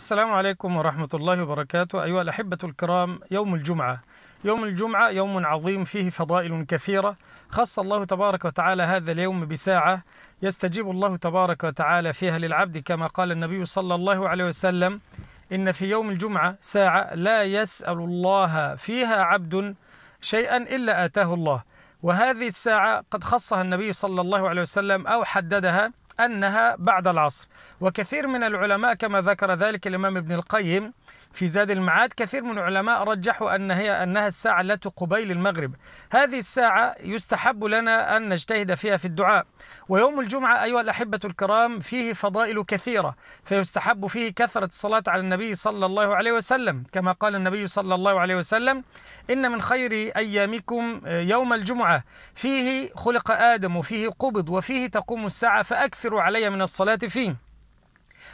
السلام عليكم ورحمة الله وبركاته أيها الأحبة الكرام يوم الجمعة يوم الجمعة يوم عظيم فيه فضائل كثيرة خص الله تبارك وتعالى هذا اليوم بساعة يستجيب الله تبارك وتعالى فيها للعبد كما قال النبي صلى الله عليه وسلم إن في يوم الجمعة ساعة لا يسأل الله فيها عبد شيئا إلا آتاه الله وهذه الساعة قد خصها النبي صلى الله عليه وسلم أو حددها أنها بعد العصر وكثير من العلماء كما ذكر ذلك الإمام ابن القيم في زاد المعاد كثير من العلماء رجحوا أن هي أنها الساعة التي قبيل المغرب هذه الساعة يستحب لنا أن نجتهد فيها في الدعاء ويوم الجمعة أيها الأحبة الكرام فيه فضائل كثيرة فيستحب فيه كثرة الصلاة على النبي صلى الله عليه وسلم كما قال النبي صلى الله عليه وسلم إن من خير أيامكم آه، يوم الجمعة فيه خلق آدم وفيه قبض وفيه تقوم الساعة فأكثر يكثر علي من الصلاة فيه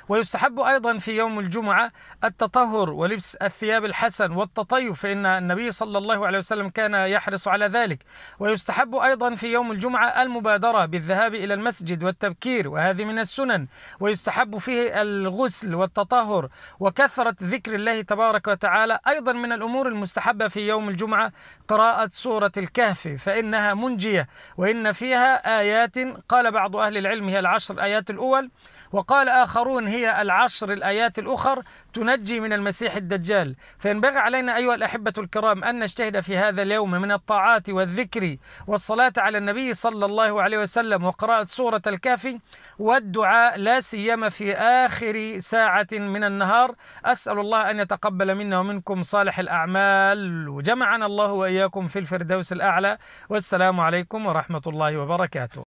ويستحب أيضا في يوم الجمعة التطهر ولبس الثياب الحسن والتطيب فإن النبي صلى الله عليه وسلم كان يحرص على ذلك ويستحب أيضا في يوم الجمعة المبادرة بالذهاب إلى المسجد والتبكير وهذه من السنن ويستحب فيه الغسل والتطهر وكثرة ذكر الله تبارك وتعالى أيضا من الأمور المستحبة في يوم الجمعة قراءة سورة الكهف فإنها منجية وإن فيها آيات قال بعض أهل العلم هي العشر آيات الأول وقال آخرون تكون هي العشر الآيات الأخر تنجي من المسيح الدجال فينبغي علينا أيها الأحبة الكرام أن نجتهد في هذا اليوم من الطاعات والذكر والصلاة على النبي صلى الله عليه وسلم وقراءة سورة الكافي والدعاء لا سيما في آخر ساعة من النهار أسأل الله أن يتقبل منا ومنكم صالح الأعمال وجمعنا الله وإياكم في الفردوس الأعلى والسلام عليكم ورحمة الله وبركاته